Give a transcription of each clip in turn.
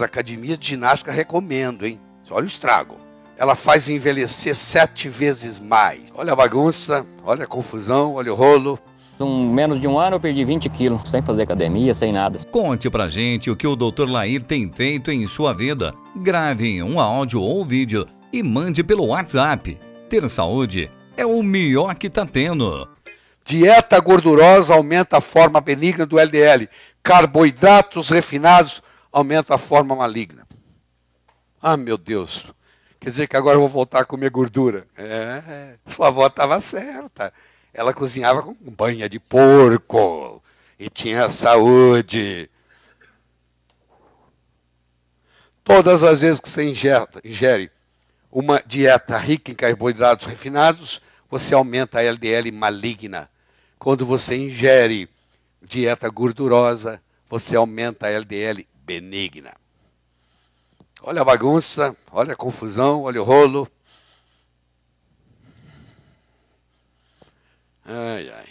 As academias de ginástica recomendo, hein? Olha o estrago. Ela faz envelhecer sete vezes mais. Olha a bagunça, olha a confusão, olha o rolo. Um, menos de um ano eu perdi 20 quilos, sem fazer academia, sem nada. Conte pra gente o que o Dr. Lair tem feito em sua vida. Grave em um áudio ou vídeo e mande pelo WhatsApp. Ter saúde é o melhor que tá tendo. Dieta gordurosa aumenta a forma benigna do LDL. Carboidratos refinados aumenta a forma maligna. Ah, meu Deus, quer dizer que agora eu vou voltar a comer gordura. É, sua avó estava certa. Ela cozinhava com banha de porco e tinha saúde. Todas as vezes que você ingere uma dieta rica em carboidratos refinados, você aumenta a LDL maligna. Quando você ingere dieta gordurosa, você aumenta a LDL benigna. Olha a bagunça, olha a confusão, olha o rolo. Ai, ai.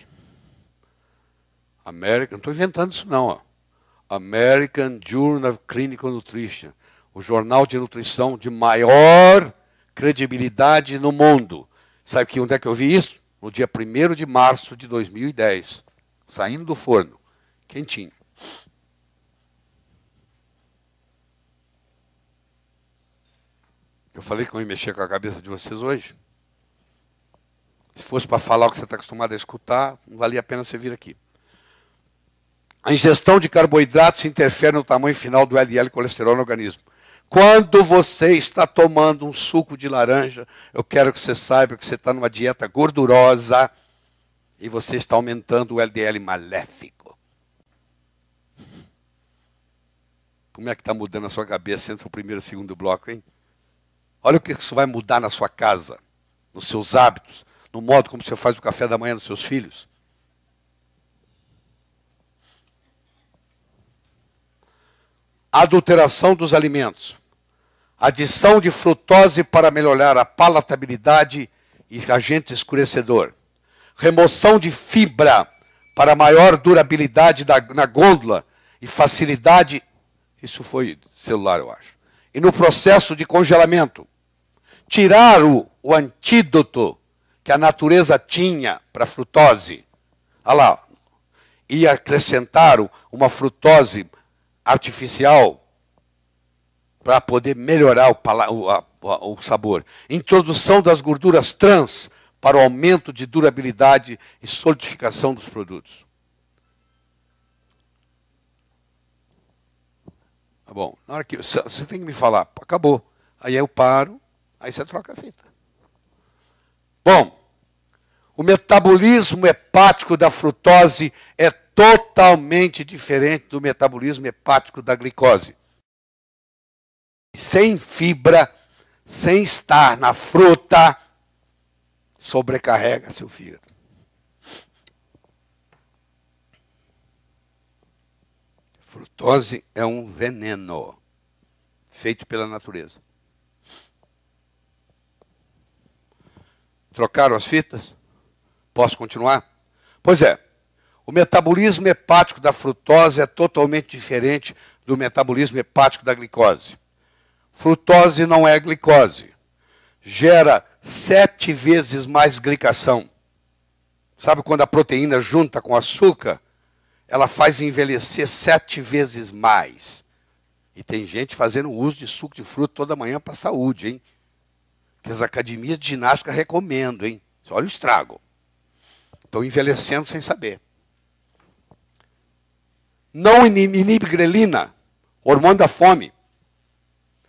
American, não estou inventando isso não. Ó. American Journal of Clinical Nutrition, o jornal de nutrição de maior credibilidade no mundo. Sabe que onde é que eu vi isso? No dia 1 de março de 2010, saindo do forno, quentinho. Eu falei que eu ia mexer com a cabeça de vocês hoje. Se fosse para falar o que você está acostumado a escutar, não valia a pena você vir aqui. A ingestão de carboidratos interfere no tamanho final do LDL colesterol no organismo. Quando você está tomando um suco de laranja, eu quero que você saiba que você está numa dieta gordurosa e você está aumentando o LDL maléfico. Como é que está mudando a sua cabeça entre o primeiro e o segundo bloco, hein? Olha o que isso vai mudar na sua casa, nos seus hábitos, no modo como você faz o café da manhã dos seus filhos. Adulteração dos alimentos. Adição de frutose para melhorar a palatabilidade e agente escurecedor. Remoção de fibra para maior durabilidade da, na gôndola e facilidade. Isso foi celular, eu acho e no processo de congelamento. Tirar o, o antídoto que a natureza tinha para a frutose. Olha lá, e acrescentaram uma frutose artificial para poder melhorar o, o, a, o, sabor. Introdução das gorduras trans para o aumento de durabilidade e solidificação dos produtos. Tá bom, na hora que você tem que me falar, acabou. Aí eu paro, aí você troca a fita. Bom, o metabolismo hepático da frutose é totalmente diferente do metabolismo hepático da glicose. Sem fibra, sem estar na fruta, sobrecarrega seu fígado. frutose é um veneno feito pela natureza. Trocaram as fitas? Posso continuar? Pois é. O metabolismo hepático da frutose é totalmente diferente do metabolismo hepático da glicose. Frutose não é glicose. Gera sete vezes mais glicação. Sabe quando a proteína junta com açúcar? ela faz envelhecer sete vezes mais. E tem gente fazendo uso de suco de fruta toda manhã para a saúde, hein? Que as academias de ginástica recomendam, hein? Olha o estrago. Estão envelhecendo sem saber. Não inibe grelina, hormônio da fome.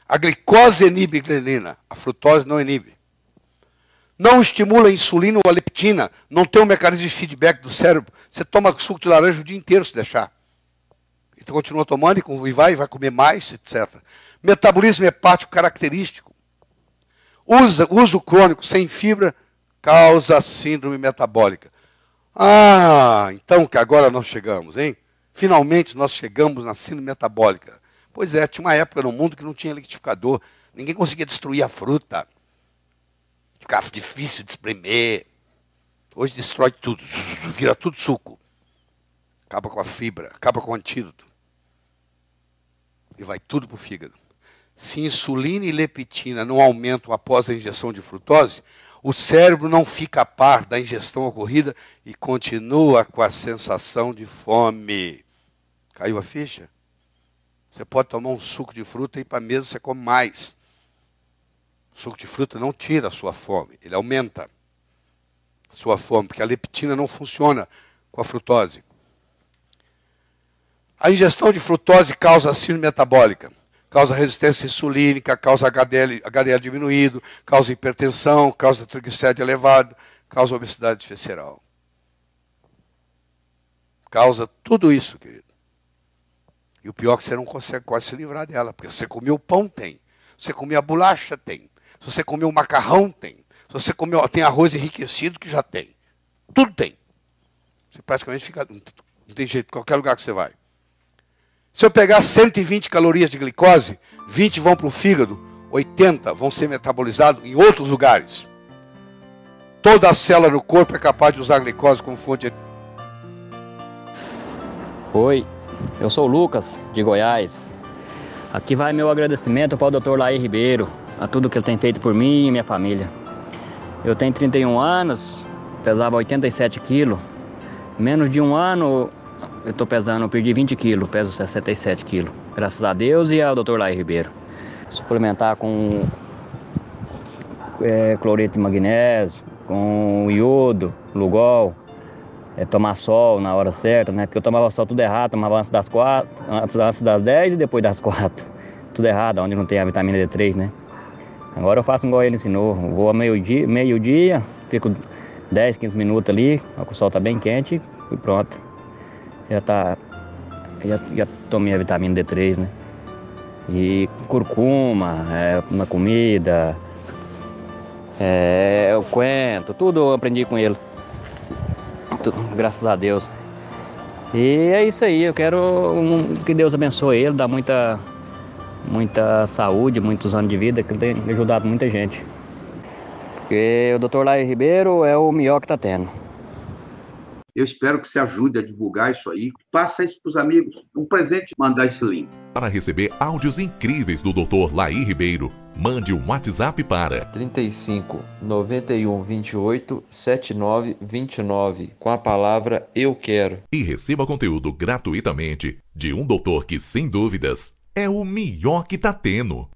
A glicose inibe grelina, a frutose não inibe não estimula a insulina ou a leptina, não tem um mecanismo de feedback do cérebro. Você toma suco de laranja o dia inteiro se deixar. Então continua tomando e vai, vai comer mais, etc. Metabolismo hepático característico. Usa, uso crônico sem fibra causa síndrome metabólica. Ah, então que agora nós chegamos, hein? Finalmente nós chegamos na síndrome metabólica. Pois é, tinha uma época no mundo que não tinha liquidificador, ninguém conseguia destruir a fruta ficasse difícil de espremer. Hoje destrói tudo, vira tudo suco. Acaba com a fibra, acaba com o antídoto. E vai tudo para o fígado. Se insulina e leptina não aumentam após a injeção de frutose, o cérebro não fica a par da ingestão ocorrida e continua com a sensação de fome. Caiu a ficha? Você pode tomar um suco de fruta e ir para a mesa você come mais suco de fruta não tira a sua fome, ele aumenta a sua fome, porque a leptina não funciona com a frutose. A ingestão de frutose causa síndrome metabólica, causa resistência insulínica, causa HDL, HDL diminuído, causa hipertensão, causa triglicéride elevado, causa obesidade visceral. Causa tudo isso, querido. E o pior é que você não consegue quase se livrar dela, porque você comeu o pão, tem. Você comia a bolacha, tem. Se você comer um macarrão, tem. Se você comer, tem arroz enriquecido, que já tem. Tudo tem. Você praticamente fica. Não tem jeito, qualquer lugar que você vai. Se eu pegar 120 calorias de glicose, 20 vão para o fígado, 80 vão ser metabolizados em outros lugares. Toda a célula do corpo é capaz de usar a glicose como fonte de. Oi, eu sou o Lucas, de Goiás. Aqui vai meu agradecimento para o Dr. Laí Ribeiro, a tudo que ele tem feito por mim e minha família. Eu tenho 31 anos, pesava 87 quilos. Menos de um ano eu estou pesando, eu perdi 20 quilos, peso 67 quilos. Graças a Deus e ao Dr. Lai Ribeiro. Suplementar com é, cloreto de magnésio, com iodo, lugol, é, tomar sol na hora certa, né? Porque eu tomava sol tudo errado, tomava antes das, quatro, antes, antes das 10 e depois das 4. Tudo errado, onde não tem a vitamina D3, né? Agora eu faço igual ele ensinou. Vou a meio-dia, meio-dia, fico 10, 15 minutos ali, o sol tá bem quente e pronto. Já tá. Já, já tomei a vitamina D3, né? E curcuma é, na comida, é, é, o quento, tudo eu aprendi com ele. Tudo, graças a Deus. E é isso aí, eu quero um, que Deus abençoe ele, dá muita muita saúde, muitos anos de vida, que tem ajudado muita gente. Porque o doutor Lair Ribeiro é o melhor que está tendo. Eu espero que você ajude a divulgar isso aí. Passa isso para os amigos. Um presente mandar esse link. Para receber áudios incríveis do Dr. Laí Ribeiro, mande um WhatsApp para 35 91 28 79 29 com a palavra Eu Quero. E receba conteúdo gratuitamente de um doutor que, sem dúvidas, é o melhor que tá tendo.